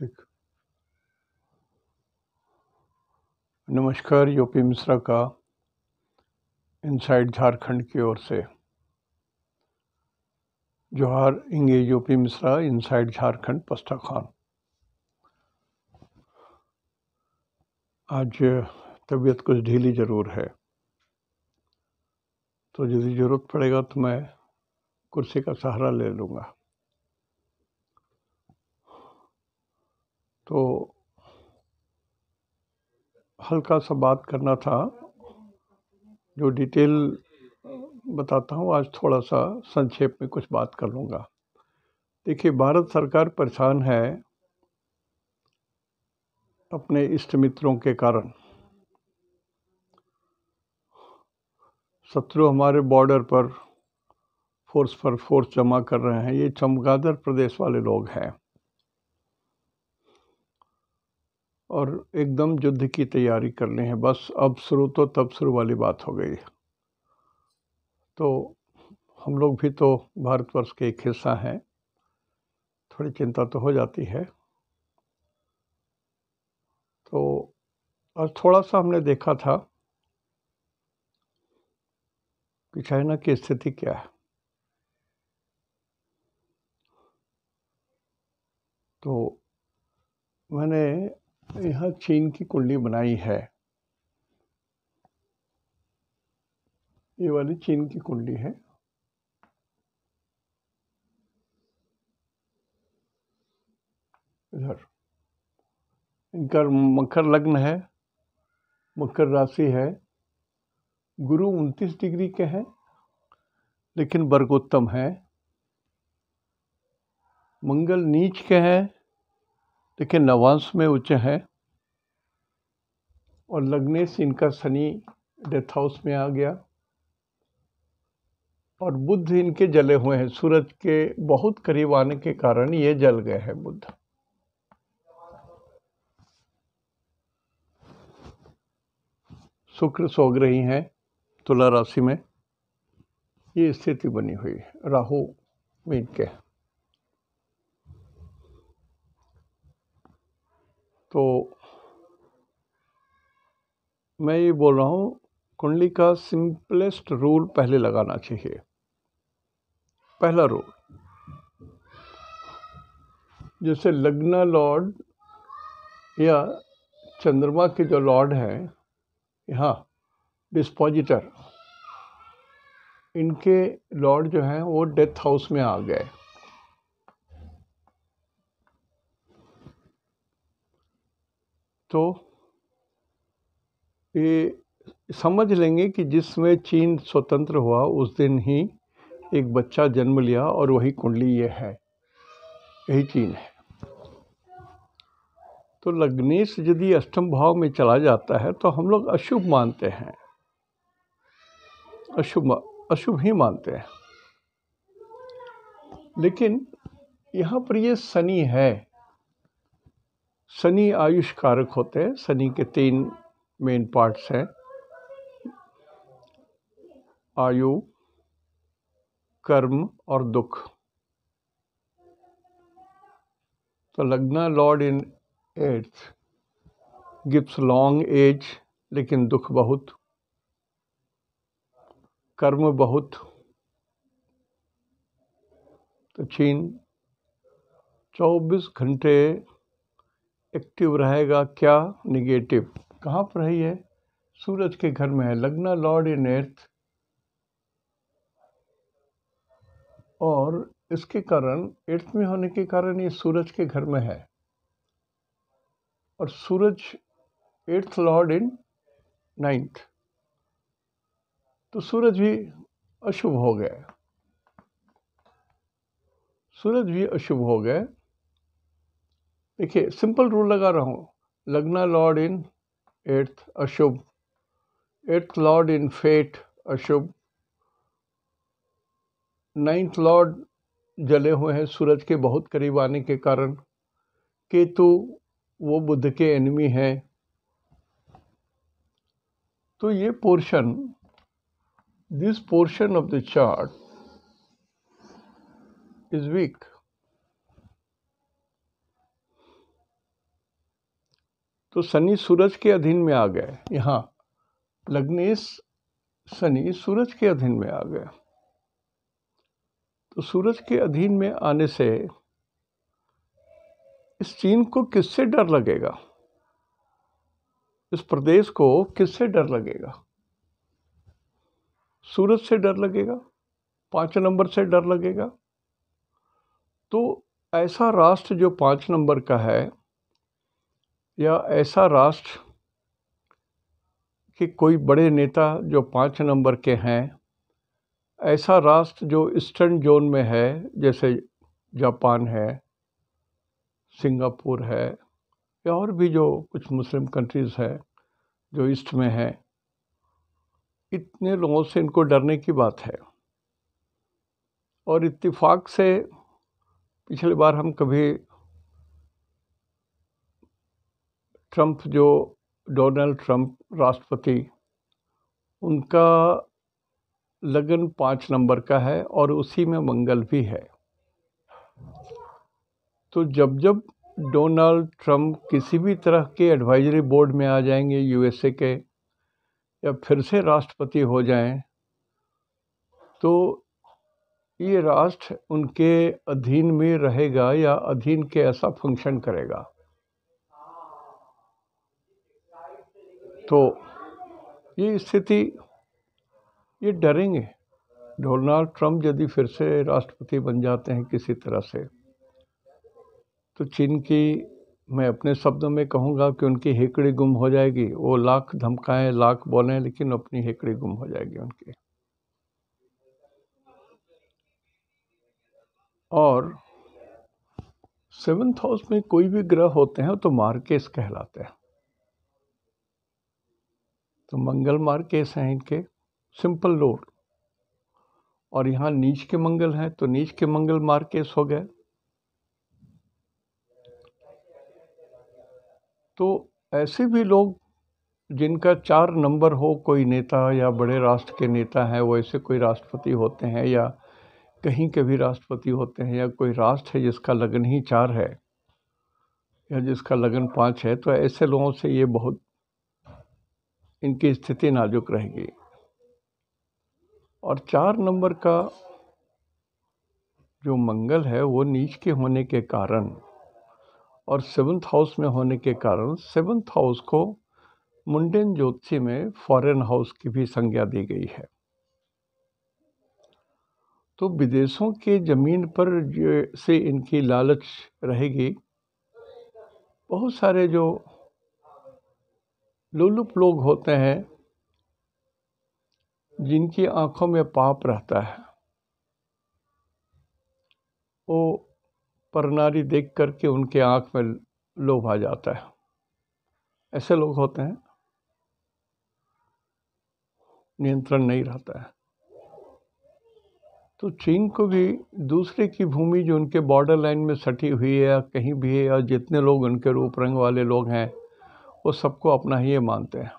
ठीक नमस्कार यूपी मिश्रा का इनसाइड झारखंड की ओर से जोहार इंगे यूपी मिश्रा इनसाइड झारखंड पस्ता खान आज तबीयत कुछ ढीली ज़रूर है तो यदि ज़रूरत पड़ेगा तो मैं कुर्सी का सहारा ले लूँगा तो हल्का सा बात करना था जो डिटेल बताता हूँ आज थोड़ा सा संक्षेप में कुछ बात कर लूँगा देखिए भारत सरकार परेशान है अपने इष्ट मित्रों के कारण शत्रु हमारे बॉर्डर पर फोर्स पर फोर्स जमा कर रहे हैं ये चमगादड़ प्रदेश वाले लोग हैं और एकदम युद्ध की तैयारी करनी है बस अब शुरू तो तब शुरू वाली बात हो गई तो हम लोग भी तो भारतवर्ष के एक हिस्सा हैं थोड़ी चिंता तो हो जाती है तो और थोड़ा सा हमने देखा था कि चाइना की स्थिति क्या है तो मैंने यहाँ चीन की कुंडली बनाई है ये वाली चीन की कुंडली है इधर इनका मकर लग्न है मकर राशि है गुरु उनतीस डिग्री के हैं लेकिन वर्गोत्तम है मंगल नीच के हैं देखिए नवांश में उच्च है और लग्नेश इनका शनि डेथ हाउस में आ गया और बुद्ध इनके जले हुए हैं सूरज के बहुत करीब आने के कारण ये जल गए हैं बुद्ध शुक्र सोग रही हैं तुला राशि में ये स्थिति बनी हुई है राहु में इनके तो मैं ये बोल रहा हूँ कुंडली का सिंपलेस्ट रूल पहले लगाना चाहिए पहला रूल जैसे लग्न लॉर्ड या चंद्रमा के जो लॉर्ड हैं यहाँ डिस्पोजिटर इनके लॉर्ड जो हैं वो डेथ हाउस में आ गए तो ये समझ लेंगे कि जिसमें चीन स्वतंत्र हुआ उस दिन ही एक बच्चा जन्म लिया और वही कुंडली ये है यही चीन है तो लग्नेश यदि अष्टम भाव में चला जाता है तो हम लोग अशुभ मानते हैं अशुभ अशुभ ही मानते हैं लेकिन यहाँ पर ये शनि है शनि आयुष कारक होते हैं शनि के तीन मेन पार्ट्स हैं आयु कर्म और दुख तो लगना lord in eighth gives long age लेकिन दुख बहुत कर्म बहुत तो चीन चौबीस घंटे एक्टिव रहेगा क्या निगेटिव कहाँ पर है ये सूरज के घर में है लगना लॉर्ड इन एर्थ और इसके कारण एर्थ में होने के कारण ये सूरज के घर में है और सूरज एर्थ लॉर्ड इन नाइन्थ तो सूरज भी अशुभ हो गए सूरज भी अशुभ हो गए देखिए सिंपल रूल लगा रहा हूँ लगना लॉर्ड इन एट्थ अशुभ एट्थ लॉर्ड इन फेट अशुभ नाइन्थ लॉर्ड जले हुए हैं सूरज के बहुत करीब आने के कारण केतु वो बुद्ध के एनिमी हैं तो ये portion this portion of the chart is weak तो शनि सूरज के अधीन में आ गए यहाँ लग्नेश शनि सूरज के अधीन में आ गए तो सूरज के अधीन में आने से इस चीन को किससे डर लगेगा इस प्रदेश को किससे डर लगेगा सूरज से डर लगेगा पाँच नंबर से डर लगेगा तो ऐसा राष्ट्र जो पाँच नंबर का है या ऐसा राष्ट्र कि कोई बड़े नेता जो पाँच नंबर के हैं ऐसा राष्ट्र जो ईस्टर्न जोन में है जैसे जापान है सिंगापुर है या और भी जो कुछ मुस्लिम कंट्रीज़ है जो ईस्ट में हैं इतने लोगों से इनको डरने की बात है और इत्तिफाक से पिछली बार हम कभी ट्रम्प जो डोनाल्ड ट्रंप राष्ट्रपति उनका लगन पाँच नंबर का है और उसी में मंगल भी है तो जब जब डोनाल्ड ट्रम्प किसी भी तरह के एडवाइजरी बोर्ड में आ जाएंगे यूएसए के या फिर से राष्ट्रपति हो जाएं तो ये राष्ट्र उनके अधीन में रहेगा या अधीन के ऐसा फंक्शन करेगा तो ये स्थिति ये डरेंगे डोनाल्ड ट्रंप यदि फिर से राष्ट्रपति बन जाते हैं किसी तरह से तो चीन की मैं अपने शब्दों में कहूँगा कि उनकी हेकड़ी गुम हो जाएगी वो लाख धमकाएं लाख बोलें लेकिन अपनी हेकड़ी गुम हो जाएगी उनकी और सेवन्थ हाउस में कोई भी ग्रह होते हैं तो मार्केस कहलाते हैं तो मंगल मार्ग के हैं इनके सिंपल लोड और यहाँ नीच के मंगल हैं तो नीच के मंगल मार्ग केस हो गए तो ऐसे भी लोग जिनका चार नंबर हो कोई नेता या बड़े राष्ट्र के नेता हैं वो ऐसे कोई राष्ट्रपति होते हैं या कहीं के भी राष्ट्रपति होते हैं या कोई राष्ट्र है जिसका लगन ही चार है या जिसका लगन पाँच है तो ऐसे लोगों से ये बहुत इनकी स्थिति नाजुक रहेगी और चार नंबर का जो मंगल है वो नीच के होने के कारण और सेवन्थ हाउस में होने के कारण सेवन्थ हाउस को मुंडेन ज्योति में फॉरेन हाउस की भी संज्ञा दी गई है तो विदेशों के ज़मीन पर से इनकी लालच रहेगी बहुत सारे जो लुलुप लोग होते हैं जिनकी आंखों में पाप रहता है वो परनारी देख करके उनके आंख में लोभ आ जाता है ऐसे लोग होते हैं नियंत्रण नहीं रहता है तो चीन को भी दूसरे की भूमि जो उनके बॉर्डर लाइन में सटी हुई है या कहीं भी है या जितने लोग उनके रूप रंग वाले लोग हैं वो सबको अपना ही मानते हैं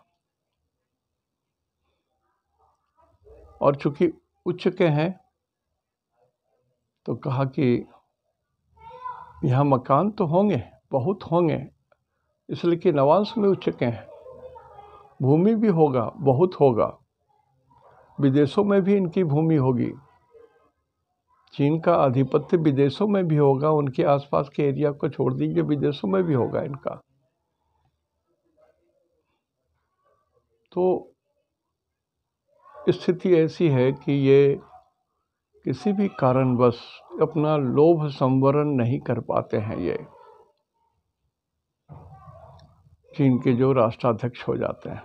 और चूंकि उच्च के हैं तो कहा कि यहाँ मकान तो होंगे बहुत होंगे इसलिए कि नवांश में उच्च के हैं भूमि भी होगा बहुत होगा विदेशों में भी इनकी भूमि होगी चीन का आधिपत्य विदेशों में भी होगा उनके आसपास के एरिया को छोड़ दीजिए विदेशों में भी होगा इनका तो स्थिति ऐसी है कि ये किसी भी कारणवश अपना लोभ संवरण नहीं कर पाते हैं ये चीन के जो राष्ट्राध्यक्ष हो जाते हैं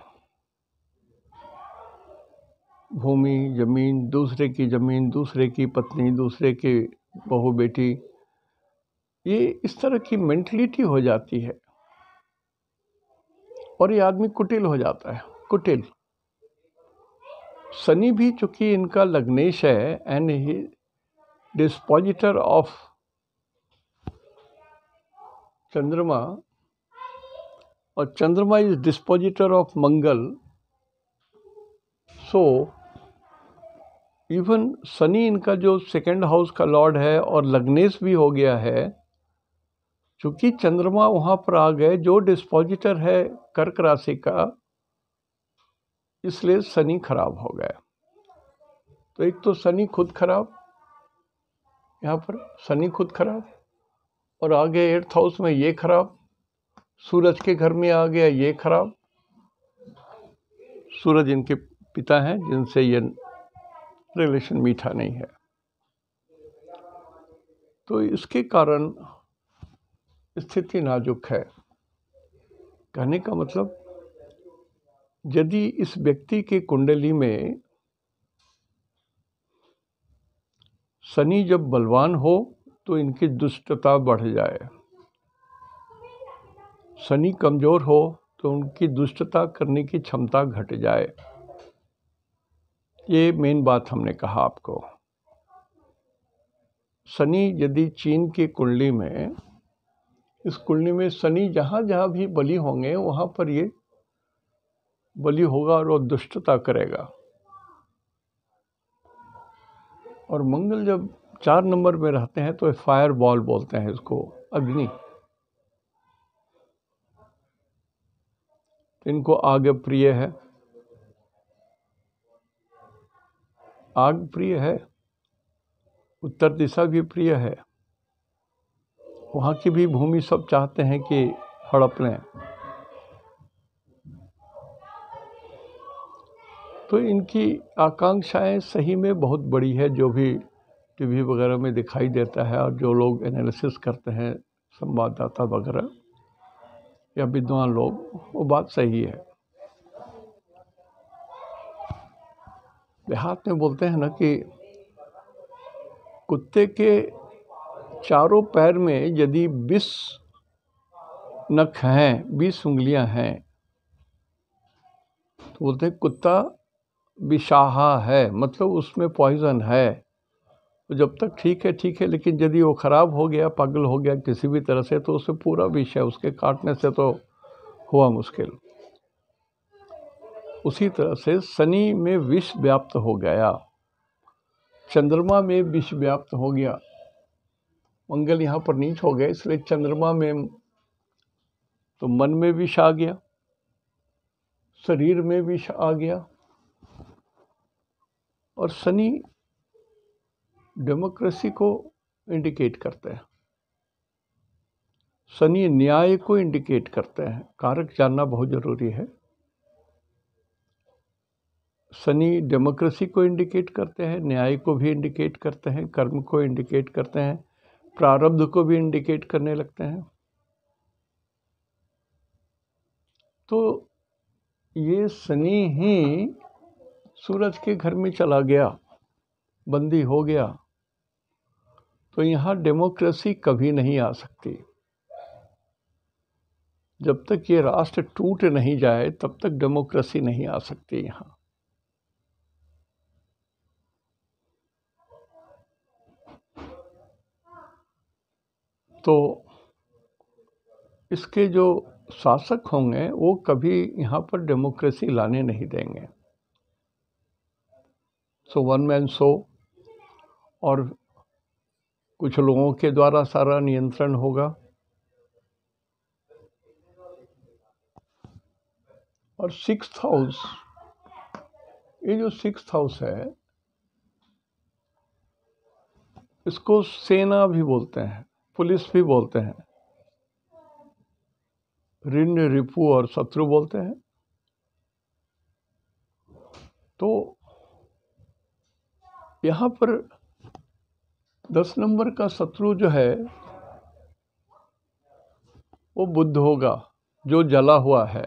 भूमि जमीन दूसरे की जमीन दूसरे की पत्नी दूसरे की बहू बेटी ये इस तरह की मेंटलिटी हो जाती है और ये आदमी कुटिल हो जाता है कुटिल सनी भी चूंकि इनका लग्नेश है एंड ही डिस्पोजिटर ऑफ चंद्रमा और चंद्रमा इज डिस्पोजिटर ऑफ मंगल सो इवन सनी इनका जो सेकेंड हाउस का लॉर्ड है और लग्नेश भी हो गया है चूंकि चंद्रमा वहाँ पर आ गए जो डिस्पोजिटर है कर्क राशि का इसलिए शनि खराब हो गया तो एक तो शनि खुद खराब यहाँ पर शनि खुद खराब और आगे एट्थ हाउस में ये खराब सूरज के घर में आ गया ये खराब सूरज इनके पिता हैं जिनसे ये रिलेशन मीठा नहीं है तो इसके कारण स्थिति नाजुक है कहने का मतलब यदि इस व्यक्ति के कुंडली में शनि जब बलवान हो तो इनकी दुष्टता बढ़ जाए शनि कमज़ोर हो तो उनकी दुष्टता करने की क्षमता घट जाए ये मेन बात हमने कहा आपको शनि यदि चीन की कुंडली में इस कुंडली में शनि जहाँ जहाँ भी बली होंगे वहाँ पर ये बलि होगा और वह दुष्टता करेगा और मंगल जब चार नंबर में रहते हैं तो फायर बॉल बोलते हैं इसको अग्नि इनको आग प्रिय है आग प्रिय है उत्तर दिशा भी प्रिय है वहाँ की भी भूमि सब चाहते हैं कि हड़प लें तो इनकी आकांक्षाएं सही में बहुत बड़ी है जो भी टी वी वगैरह में दिखाई देता है और जो लोग एनालिसिस करते हैं संवाददाता वगैरह या विद्वान लोग वो बात सही है देहात में बोलते हैं ना कि कुत्ते के चारों पैर में यदि बीस नख हैं बीस उंगलियां हैं तो बोलते हैं कुत्ता विषाहा है मतलब उसमें पॉइज़न है तो जब तक ठीक है ठीक है लेकिन यदि वो ख़राब हो गया पागल हो गया किसी भी तरह से तो उससे पूरा विष है उसके काटने से तो हुआ मुश्किल उसी तरह से शनि में विष व्याप्त हो गया चंद्रमा में विष व्याप्त हो गया मंगल यहाँ पर नीच हो गया इसलिए चंद्रमा में तो मन में विष आ गया शरीर में विष आ गया और शनि डेमोक्रेसी को इंडिकेट करते हैं शनि न्याय को इंडिकेट करते हैं कारक जानना बहुत ज़रूरी है शनि डेमोक्रेसी को इंडिकेट करते हैं न्याय को भी इंडिकेट करते हैं कर्म को इंडिकेट करते हैं प्रारब्ध को भी इंडिकेट करने लगते हैं तो ये शनि ही सूरज के घर में चला गया बंदी हो गया तो यहाँ डेमोक्रेसी कभी नहीं आ सकती जब तक ये राष्ट्र टूट नहीं जाए तब तक डेमोक्रेसी नहीं आ सकती यहाँ तो इसके जो शासक होंगे वो कभी यहाँ पर डेमोक्रेसी लाने नहीं देंगे सो वन मैन सो और कुछ लोगों के द्वारा सारा नियंत्रण होगा और सिक्स हाउस ये जो सिक्स हाउस है इसको सेना भी बोलते हैं पुलिस भी बोलते हैं ऋण रिपू और शत्रु बोलते हैं तो यहाँ पर दस नंबर का शत्रु जो है वो बुद्ध होगा जो जला हुआ है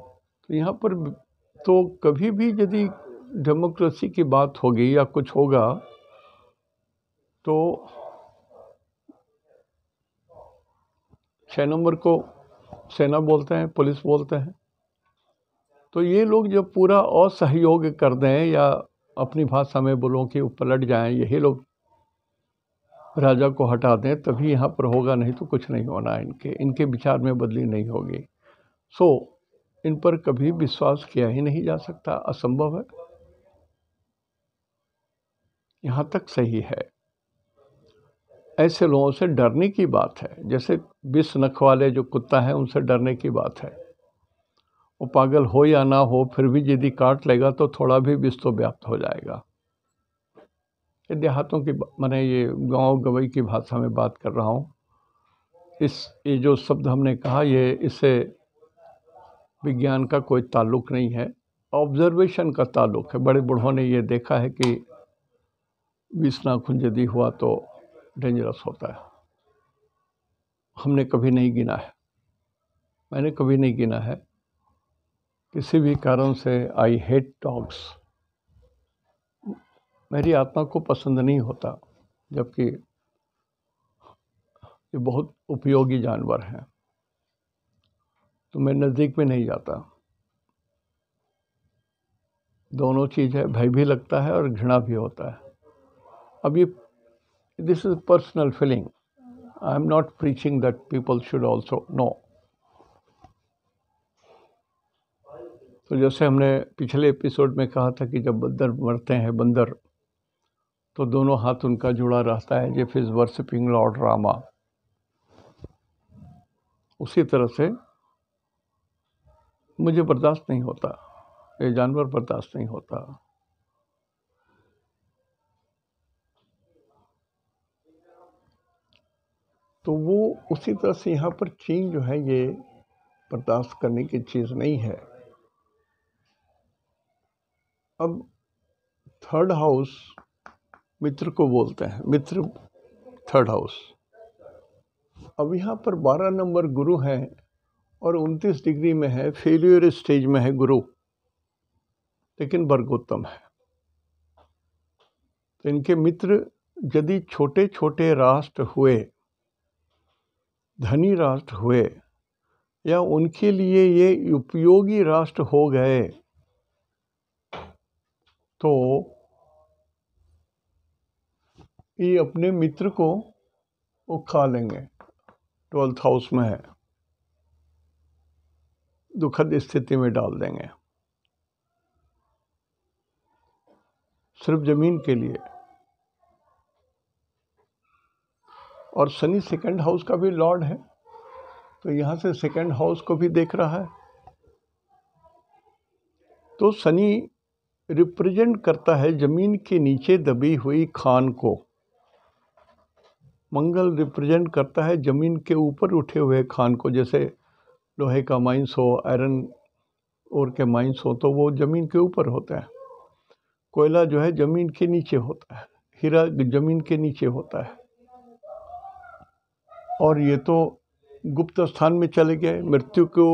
तो यहाँ पर तो कभी भी यदि डेमोक्रेसी की बात होगी या कुछ होगा तो छः नंबर को सेना बोलते हैं पुलिस बोलते हैं तो ये लोग जब पूरा असहयोग कर दें या अपनी भाषा में बोलों कि पलट जाएं यही लोग राजा को हटा दें तभी यहाँ पर होगा नहीं तो कुछ नहीं होना इनके इनके विचार में बदली नहीं होगी सो so, इन पर कभी विश्वास किया ही नहीं जा सकता असंभव है यहाँ तक सही है ऐसे लोगों से डरने की बात है जैसे विष नख वाले जो कुत्ता है उनसे डरने की बात है वो पागल हो या ना हो फिर भी यदि काट लेगा तो थोड़ा भी विष तो व्याप्त हो जाएगा ये देहातों की मैंने ये गांव गवई की भाषा में बात कर रहा हूँ इस ये जो शब्द हमने कहा ये इससे विज्ञान का कोई ताल्लुक नहीं है ऑब्जर्वेशन का ताल्लुक है बड़े बूढ़ों ने ये देखा है कि बीस नाखुन यदि हुआ तो डेंजरस होता है हमने कभी नहीं गिना है मैंने कभी नहीं गिना है किसी भी कारण से आई हेट डॉग्स मेरी आत्मा को पसंद नहीं होता जबकि ये बहुत उपयोगी जानवर हैं तो मैं नज़दीक में नहीं जाता दोनों चीज़ है भय भी लगता है और घृणा भी होता है अब ये this is personal feeling I am not preaching that people should also know तो जैसे हमने पिछले एपिसोड में कहा था कि जब बंदर मरते हैं बंदर तो दोनों हाथ उनका जुड़ा रहता है जिफ इज़ वर्सिपिंग लॉर्ड रामा उसी तरह से मुझे बर्दाश्त नहीं होता ये जानवर बर्दाश्त नहीं होता तो वो उसी तरह से यहाँ पर चीन जो है ये बर्दाश्त करने की चीज़ नहीं है अब थर्ड हाउस मित्र को बोलते हैं मित्र थर्ड हाउस अब यहाँ पर बारह नंबर गुरु हैं और उनतीस डिग्री में है फेल्यूर स्टेज में है गुरु लेकिन वर्गोत्तम है तो इनके मित्र यदि छोटे छोटे राष्ट्र हुए धनी राष्ट्र हुए या उनके लिए ये उपयोगी राष्ट्र हो गए तो ये अपने मित्र को वो खा लेंगे ट्वेल्थ हाउस में है दुखद स्थिति में डाल देंगे सिर्फ जमीन के लिए और शनि सेकंड हाउस का भी लॉर्ड है तो यहाँ से सेकंड हाउस को भी देख रहा है तो शनि रिप्रेजेंट करता है जमीन के नीचे दबी हुई खान को मंगल रिप्रेजेंट करता है जमीन के ऊपर उठे हुए खान को जैसे लोहे का माइंस हो आयरन और के माइंस हो तो वो ज़मीन के ऊपर होता है कोयला जो है ज़मीन के नीचे होता है हीरा ज़मीन के नीचे होता है और ये तो गुप्त स्थान में चले गए मृत्यु को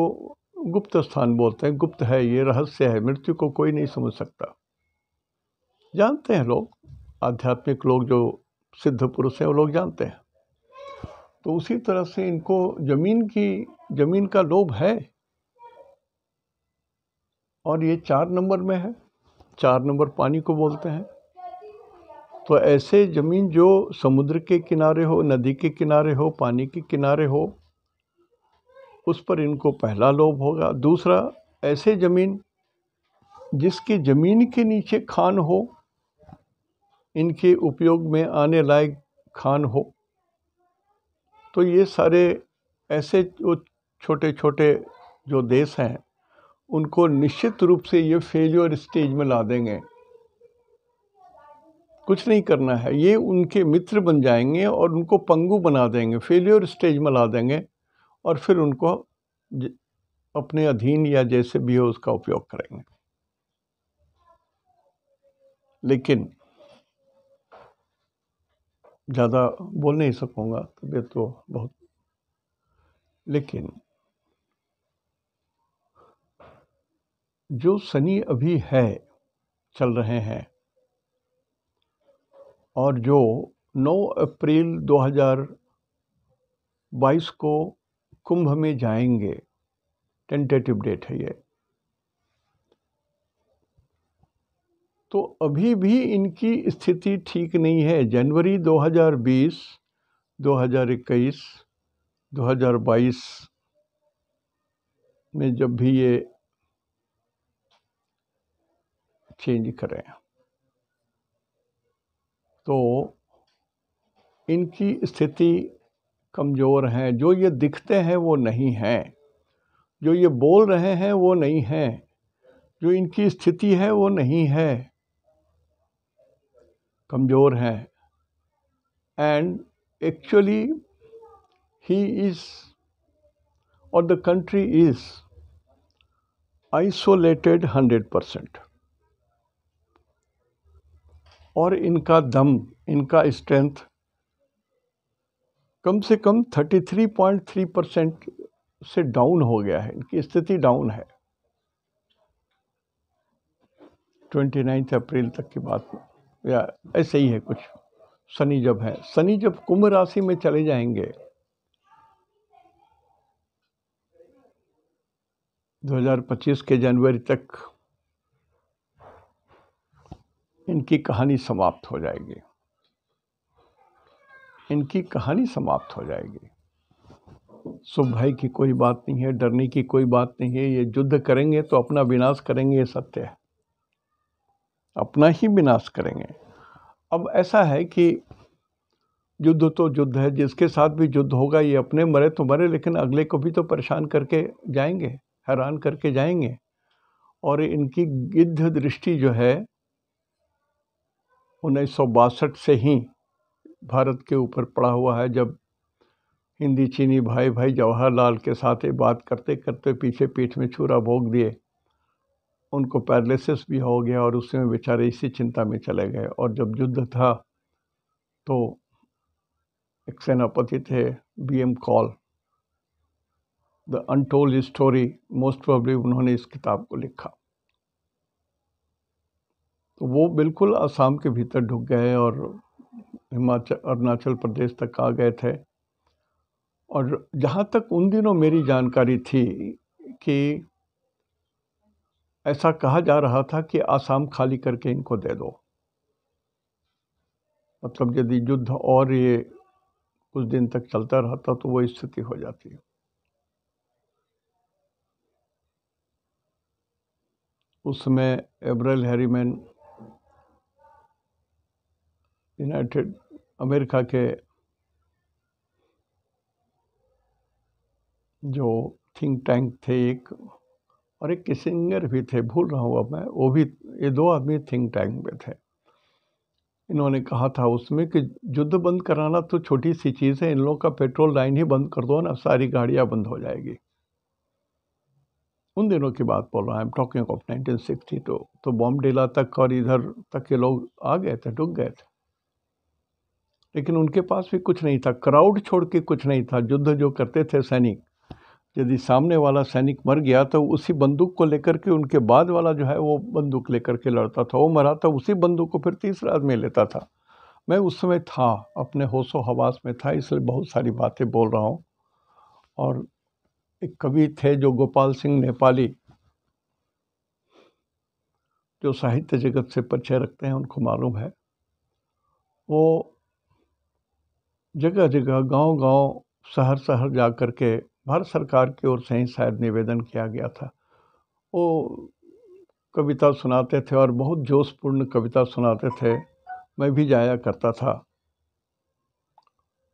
गुप्त स्थान बोलते हैं गुप्त है ये रहस्य है मृत्यु को कोई नहीं समझ सकता जानते हैं लोग आध्यात्मिक लोग जो सिद्ध पुरुष हैं वो लोग जानते हैं तो उसी तरह से इनको जमीन की जमीन का लोभ है और ये चार नंबर में है चार नंबर पानी को बोलते हैं तो ऐसे ज़मीन जो समुद्र के किनारे हो नदी के किनारे हो पानी के किनारे हो उस पर इनको पहला लोभ होगा दूसरा ऐसे ज़मीन जिसकी ज़मीन के नीचे खान हो इनके उपयोग में आने लायक खान हो तो ये सारे ऐसे जो छोटे छोटे जो देश हैं उनको निश्चित रूप से ये फेलियर स्टेज में ला देंगे कुछ नहीं करना है ये उनके मित्र बन जाएंगे और उनको पंगु बना देंगे फेलियर स्टेज में ला देंगे और फिर उनको अपने अधीन या जैसे भी हो उसका उपयोग करेंगे लेकिन ज़्यादा बोल नहीं सकूँगा तबीयत तो बहुत लेकिन जो शनि अभी है चल रहे हैं और जो 9 अप्रैल 2022 को कुंभ में जाएंगे टेंटेटिव डेट है ये तो अभी भी इनकी स्थिति ठीक नहीं है जनवरी 2020, 2021, 2022 में जब भी ये चेंज करें तो इनकी स्थिति कमज़ोर हैं जो ये दिखते हैं वो नहीं हैं जो ये बोल रहे हैं वो नहीं हैं जो इनकी स्थिति है वो नहीं है कमज़ोर हैं एंड एक्चुअली ही इज़ और the country is isolated hundred percent और इनका दम इनका स्ट्रेंथ कम से कम 33.3 परसेंट से डाउन हो गया है इनकी स्थिति डाउन है 29 अप्रैल तक की बात में या ऐसे ही है कुछ शनि जब है शनि जब कुंभ राशि में चले जाएंगे 2025 के जनवरी तक इनकी कहानी समाप्त हो जाएगी इनकी कहानी समाप्त हो जाएगी सुख भय की कोई बात नहीं है डरने की कोई बात नहीं है ये युद्ध करेंगे तो अपना विनाश करेंगे ये सत्य है अपना ही विनाश करेंगे अब ऐसा है कि युद्ध तो युद्ध है जिसके साथ भी युद्ध होगा ये अपने मरे तो मरे लेकिन अगले को भी तो परेशान करके जाएंगे हैरान करके जाएंगे और इनकी गिद्ध दृष्टि जो है उन्नीस से ही भारत के ऊपर पड़ा हुआ है जब हिंदी चीनी भाई भाई जवाहरलाल के साथ बात करते करते पीछे पीठ में छुरा भोग दिए उनको पैरलिसिस भी हो गया और उसमें बेचारे इसी चिंता में चले गए और जब युद्ध था तो एक सेनापति थे B M Kaul the untold story most probably उन्होंने इस किताब को लिखा तो वो बिल्कुल आसाम के भीतर ढुक गए और हिमाचल अरुणाचल प्रदेश तक आ गए थे और जहाँ तक उन दिनों मेरी जानकारी थी कि ऐसा कहा जा रहा था कि आसाम खाली करके इनको दे दो मतलब यदि युद्ध और ये कुछ दिन तक चलता रहता तो वो स्थिति हो जाती उसमें एब्रल हैरीमैन यूनाइटेड अमेरिका के जो थिंक टैंक थे एक और एक किसिंगर भी थे भूल रहा हूँ अब मैं वो भी ये दो आदमी थिंक टैंक में थे इन्होंने कहा था उसमें कि युद्ध बंद कराना तो छोटी सी चीज़ है इन लोगों का पेट्रोल लाइन ही बंद कर दो ना सारी गाड़ियाँ बंद हो जाएगी उन दिनों की बात बोल रहा I am talking of nineteen sixty two तो बॉम्बेला तो तक और इधर तक के लोग आ गए थे डूब गए थे लेकिन उनके पास भी कुछ नहीं था क्राउड छोड़ के कुछ नहीं था युद्ध जो करते थे सैनिक यदि सामने वाला सैनिक मर गया तो उसी बंदूक को लेकर के उनके बाद वाला जो है वो बंदूक लेकर के लड़ता था वो मरा था तो उसी बंदूक को फिर तीसरा आदमी लेता था मैं उस समय था अपने होशो हवास में था इसलिए बहुत सारी बातें बोल रहा हूँ और एक कवि थे जो गोपाल सिंह नेपाली जो साहित्य जगत से परिचय रखते हैं उनको मालूम है वो जगह जगह गाँव गाँव शहर शहर जा करके भारत सरकार की ओर से ही शायद निवेदन किया गया था वो कविता सुनाते थे और बहुत जोशपूर्ण कविता सुनाते थे मैं भी जाया करता था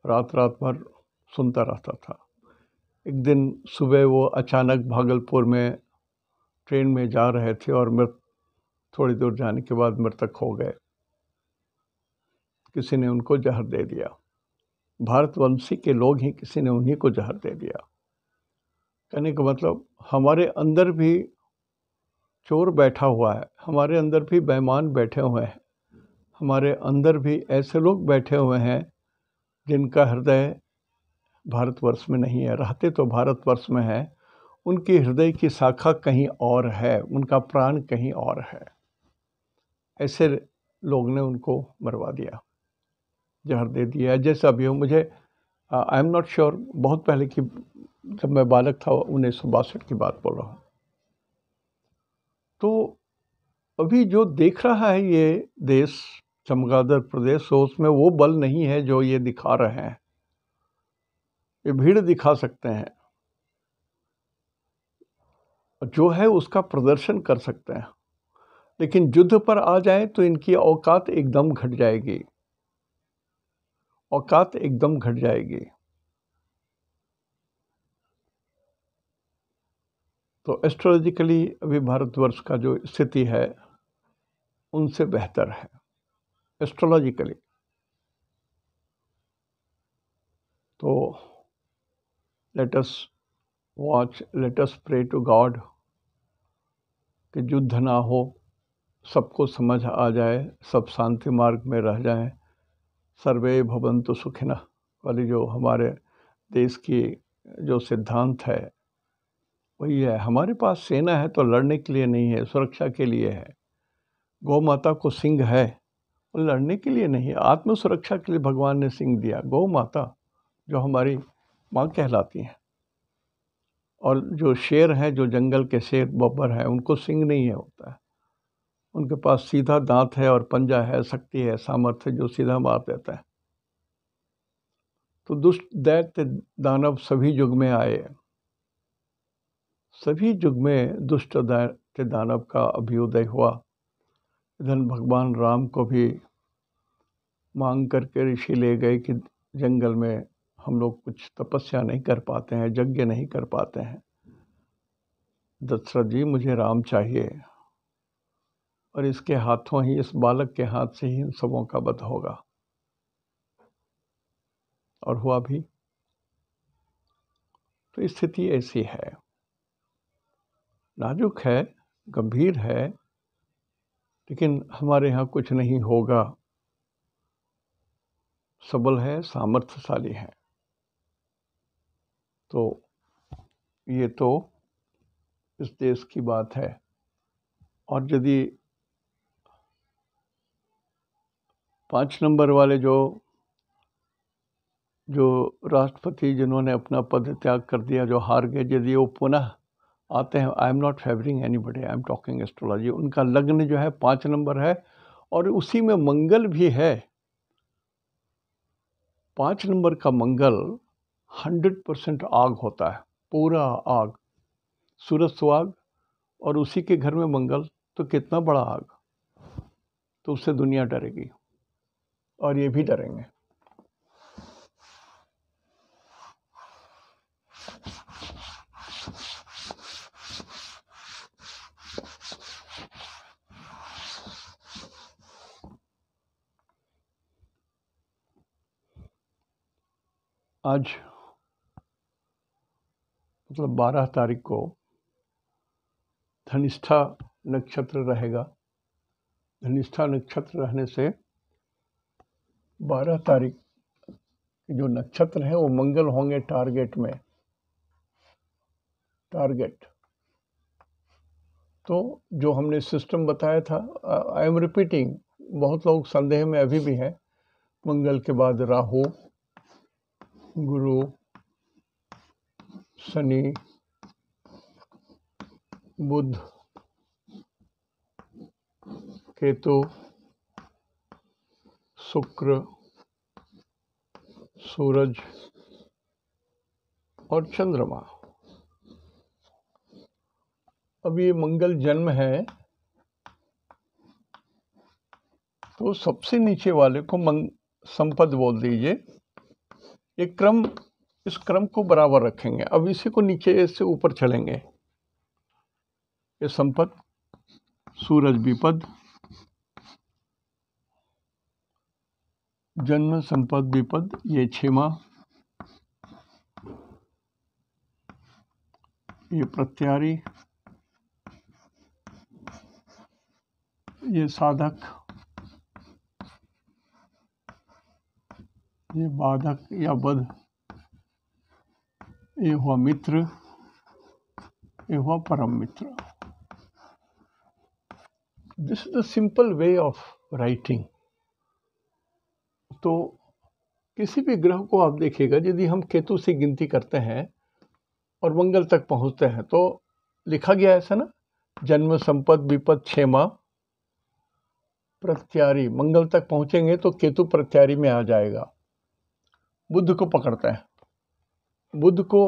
रात रात भर सुनता रहता था एक दिन सुबह वो अचानक भागलपुर में ट्रेन में जा रहे थे और मृत थोड़ी दूर जाने के बाद मृतक हो गए किसी ने उनको जहर दे दिया भारतवंशी के लोग ही किसी ने उन्हीं को जहर दे दिया कहने का मतलब हमारे अंदर भी चोर बैठा हुआ है हमारे अंदर भी बेमान बैठे हुए हैं हमारे अंदर भी ऐसे लोग बैठे हुए हैं जिनका हृदय भारतवर्ष में नहीं है रहते तो भारतवर्ष में है उनकी हृदय की शाखा कहीं और है उनका प्राण कहीं और है ऐसे लोग ने उनको मरवा दिया जहर दे दिया है जैसा भी हो मुझे आई एम नॉट श्योर बहुत पहले की जब मैं बालक था उन्नीस सौ बासठ की बात बोल रहा हूँ तो अभी जो देख रहा है ये देश चमगादड़ प्रदेश तो उसमें वो बल नहीं है जो ये दिखा रहे हैं ये भीड़ दिखा सकते हैं जो है उसका प्रदर्शन कर सकते हैं लेकिन युद्ध पर आ जाए तो इनकी औकात एकदम घट जाएगी औकात एकदम घट जाएगी तो एस्ट्रोलॉजिकली अभी भारतवर्ष का जो स्थिति है उनसे बेहतर है एस्ट्रोलॉजिकली तो let's watch let's pray to god कि युद्ध ना हो सबको समझ आ जाए सब शांति मार्ग में रह जाएं सर्वे भवंतु सुखिन वाली जो हमारे देश की जो सिद्धांत है वही है हमारे पास सेना है तो लड़ने के लिए नहीं है सुरक्षा के लिए है गौ माता को सिंह है वो लड़ने के लिए नहीं है आत्मसुरक्षा के लिए भगवान ने सिंह दिया गौ माता जो हमारी माँ कहलाती हैं और जो शेर हैं जो जंगल के शेर बब्बर हैं उनको सिंह नहीं है होता है उनके पास सीधा दांत है और पंजा है शक्ति है सामर्थ्य जो सीधा मार देता है तो दुष्ट दैत्य दानव सभी युग में आए सभी युग में दुष्ट दैत्य दानव का अभ्युदय हुआ इधर भगवान राम को भी मांग करके ऋषि ले गए कि जंगल में हम लोग कुछ तपस्या नहीं कर पाते हैं यज्ञ नहीं कर पाते हैं दशरथ जी मुझे राम चाहिए और इसके हाथों ही इस बालक के हाथ से ही इन सबों का वध होगा और हुआ भी तो स्थिति ऐसी है नाजुक है गंभीर है लेकिन हमारे यहाँ कुछ नहीं होगा सबल है सामर्थ्यशाली है तो ये तो इस देश की बात है और यदि पाँच नंबर वाले जो जो राष्ट्रपति जिन्होंने अपना पद त्याग कर दिया जो हार गए यदि वो पुनः आते हैं I am not favouring anybody I am talking astrology उनका लग्न जो है पाँच नंबर है और उसी में मंगल भी है पाँच नंबर का मंगल हंड्रेड परसेंट आग होता है पूरा आग सूरज सुग और उसी के घर में मंगल तो कितना बड़ा आग तो उससे दुनिया डरेगी और ये भी डरेंगे आज मतलब बारह तारीख को धनिष्ठा नक्षत्र रहेगा धनिष्ठा नक्षत्र रहने से बारह तारीख जो नक्षत्र हैं वो मंगल होंगे टारगेट में टारगेट तो जो हमने सिस्टम बताया था आई एम रिपीटिंग बहुत लोग संदेह में अभी भी हैं मंगल के बाद राहु गुरु शनि बुध केतु तो, शुक्र सूरज और चंद्रमा अब ये मंगल जन्म है तो सबसे नीचे वाले को मंग संपद बोल दीजिए ये क्रम इस क्रम को बराबर रखेंगे अब इसी को नीचे से ऊपर चलेंगे ये संपद सूरज विपद जन्म संपद विपद ये क्षमा ये प्रत्यारी ये साधक ये बाधक या बध ये हुआ मित्र ये हुआ परम मित्र this is the simple way of writing तो किसी भी ग्रह को आप देखिएगा यदि हम केतु से गिनती करते हैं और मंगल तक पहुंचते हैं तो लिखा गया ऐसा ना जन्म संपद विपद क्षेमा प्रत्यारी मंगल तक पहुंचेंगे तो केतु प्रत्यारी में आ जाएगा बुद्ध को पकड़ता है बुद्ध को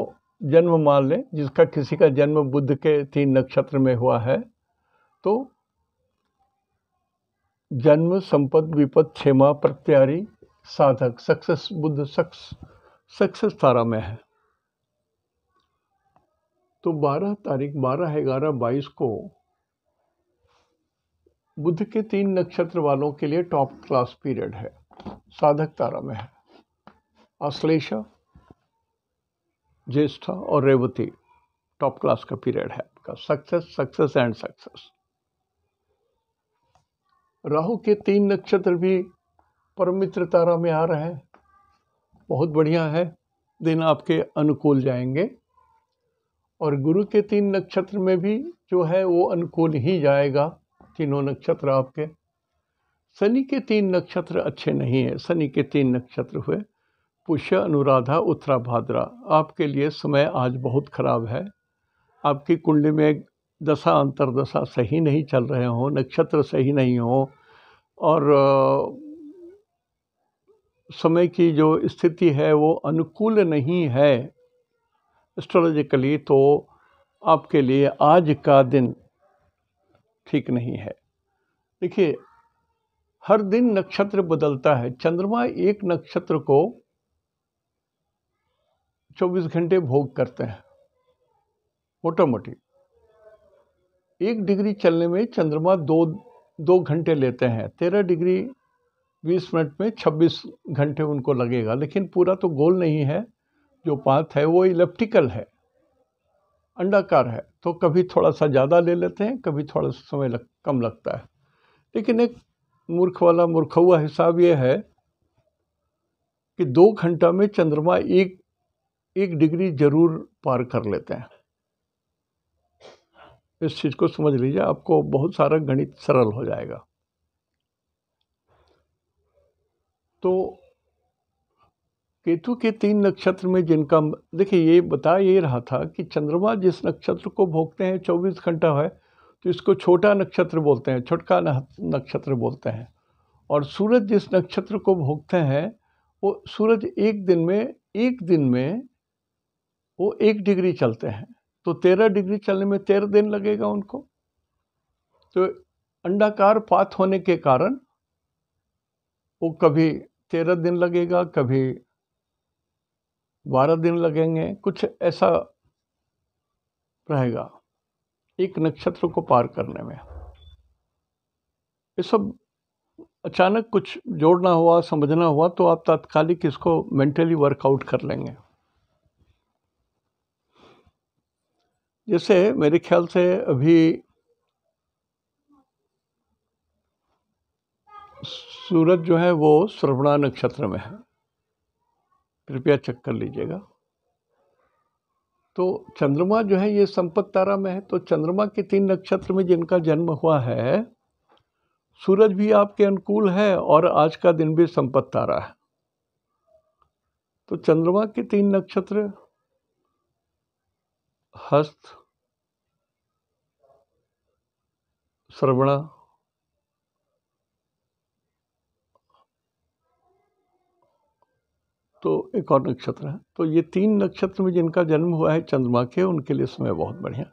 जन्म मान लें जिसका किसी का जन्म बुद्ध के तीन नक्षत्र में हुआ है तो जन्म संपद विपद क्षेमा प्रत्यारी साधक सक्सेस बुद्ध सक्स सक्सेस तारा में है तो 12 तारीख 12 ग्यारह बाईस को बुद्ध के तीन नक्षत्र वालों के लिए टॉप क्लास पीरियड है साधक तारा में है अश्लेषा ज्येष्ठा और रेवती टॉप क्लास का पीरियड है आपका success success and success Rahu के तीन नक्षत्र भी परम मित्र तारा में आ रहा है बहुत बढ़िया है दिन आपके अनुकूल जाएंगे और गुरु के तीन नक्षत्र में भी जो है वो अनुकूल ही जाएगा तीनों नक्षत्र आपके शनि के तीन नक्षत्र अच्छे नहीं है शनि के तीन नक्षत्र हुए पुष्य अनुराधा उत्तरा भाद्रा आपके लिए समय आज बहुत खराब है आपकी कुंडली में दशा अंतरदशा सही नहीं चल रहे हों नक्षत्र सही नहीं हो और समय की जो स्थिति है वो अनुकूल नहीं है एस्ट्रोलॉजिकली तो आपके लिए आज का दिन ठीक नहीं है देखिए हर दिन नक्षत्र बदलता है चंद्रमा एक नक्षत्र को 24 घंटे भोग करते हैं मोटा मोटी एक डिग्री चलने में चंद्रमा दो दो घंटे लेते हैं तेरह डिग्री बीस मिनट में छब्बीस घंटे उनको लगेगा लेकिन पूरा तो गोल नहीं है जो पाथ है वो इलेप्टिकल है अंडाकार है तो कभी थोड़ा सा ज़्यादा ले लेते हैं कभी थोड़ा सा समय लग, कम लगता है लेकिन एक मूर्ख वाला मूर्ख हुआ हिसाब ये है कि दो घंटा में चंद्रमा एक एक डिग्री जरूर पार कर लेते हैं इस चीज़ को समझ लीजिए आपको बहुत सारा गणित सरल हो जाएगा तो केतु के तीन नक्षत्र में जिनका देखिए ये बता ये रहा था कि चंद्रमा जिस नक्षत्र को भोगते हैं चौबीस घंटा है तो इसको छोटा नक्षत्र बोलते हैं छोटका नक्षत्र बोलते हैं और सूरज जिस नक्षत्र को भोगते हैं वो सूरज एक दिन में एक दिन में वो एक डिग्री चलते हैं तो तेरह डिग्री चलने में तेरह दिन लगेगा उनको तो अंडाकार पात होने के कारण वो कभी तेरह दिन लगेगा कभी बारह दिन लगेंगे कुछ ऐसा रहेगा एक नक्षत्र को पार करने में ये सब अचानक कुछ जोड़ना हुआ समझना हुआ तो आप तात्कालिक इसको मेंटली वर्कआउट कर लेंगे जैसे मेरे ख्याल से अभी सूरज जो है वो श्रवणा नक्षत्र में है कृपया चेक कर लीजिएगा तो चंद्रमा जो है ये संपत तारा में है तो चंद्रमा के तीन नक्षत्र में जिनका जन्म हुआ है सूरज भी आपके अनुकूल है और आज का दिन भी संपत तारा है तो चंद्रमा के तीन नक्षत्र हस्त श्रवणा तो एक और नक्षत्र है तो ये तीन नक्षत्र में जिनका जन्म हुआ है चंद्रमा के उनके लिए समय बहुत बढ़िया